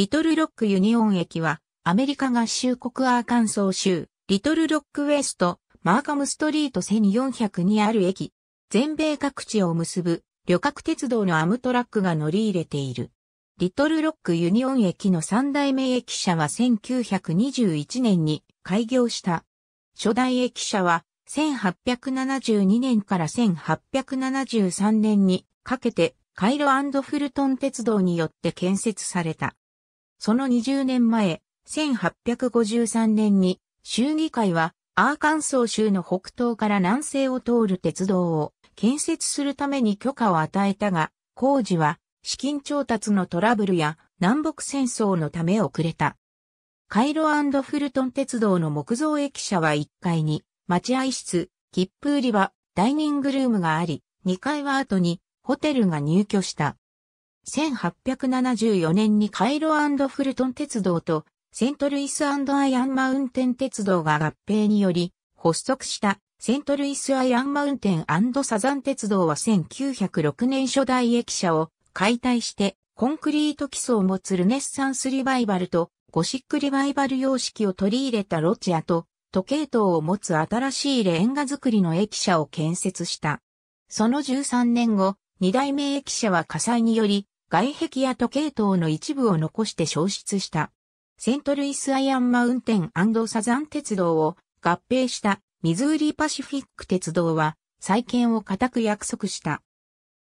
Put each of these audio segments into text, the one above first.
リトルロックユニオン駅は、アメリカ合衆国アーカンソー州、リトルロックウエスト、マーカムストリート1400にある駅。全米各地を結ぶ旅客鉄道のアムトラックが乗り入れている。リトルロックユニオン駅の三代目駅舎は1921年に開業した。初代駅舎は1872年から1873年にかけてカイロフルトン鉄道によって建設された。その20年前、1853年に州議会はアーカンソー州の北東から南西を通る鉄道を建設するために許可を与えたが、工事は資金調達のトラブルや南北戦争のため遅れた。カイロフルトン鉄道の木造駅舎は1階に待合室、切符売り場、ダイニングルームがあり、2階は後にホテルが入居した。1874年にカイロフルトン鉄道とセントルイスアイアンマウンテン鉄道が合併により発足したセントルイスアイアンマウンテンサザン鉄道は1906年初代駅舎を解体してコンクリート基礎を持つルネッサンスリバイバルとゴシックリバイバル様式を取り入れたロチアと時計塔を持つ新しいレンガ作りの駅舎を建設した。その13年後、二代目駅舎は火災により、外壁や時計塔の一部を残して消失した。セントルイスアイアンマウンテンサザン鉄道を合併したミズーリパシフィック鉄道は再建を固く約束した。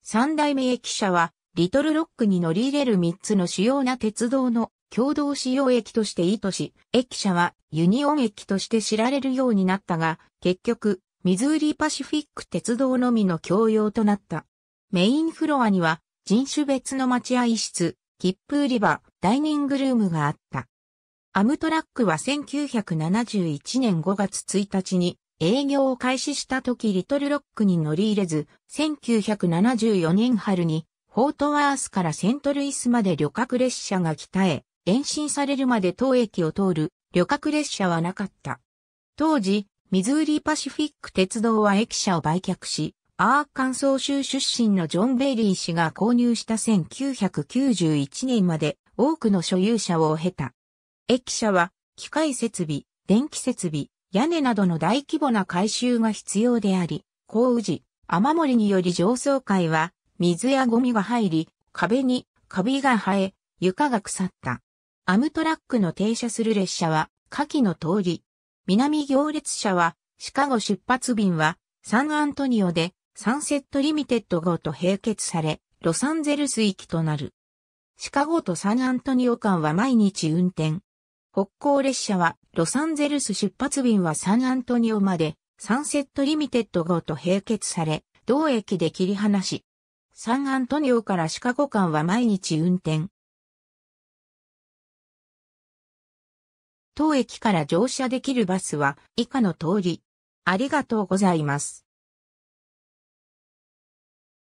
三代目駅舎はリトルロックに乗り入れる三つの主要な鉄道の共同使用駅として意図し、駅舎はユニオン駅として知られるようになったが、結局、ミズーリパシフィック鉄道のみの共用となった。メインフロアには人種別の待合室、切符売り場、ダイニングルームがあった。アムトラックは1971年5月1日に営業を開始した時リトルロックに乗り入れず、1974年春にフォートワースからセントルイスまで旅客列車が北へ延伸されるまで当駅を通る旅客列車はなかった。当時、ミズーリパシフィック鉄道は駅舎を売却し、アーカンソー州出身のジョン・ベイリー氏が購入した1991年まで多くの所有者を経た。駅舎は機械設備、電気設備、屋根などの大規模な改修が必要であり、降雨時、雨漏りにより上層階は水やゴミが入り、壁にカビが生え、床が腐った。アムトラックの停車する列車は下記の通り、南行列車はシカゴ出発便はサンアントニオでサンセットリミテッド号と併結され、ロサンゼルス行きとなる。シカゴとサンアントニオ間は毎日運転。北港列車はロサンゼルス出発便はサンアントニオまで、サンセットリミテッド号と併結され、同駅で切り離し、サンアントニオからシカゴ間は毎日運転。当駅から乗車できるバスは以下の通り。ありがとうございます。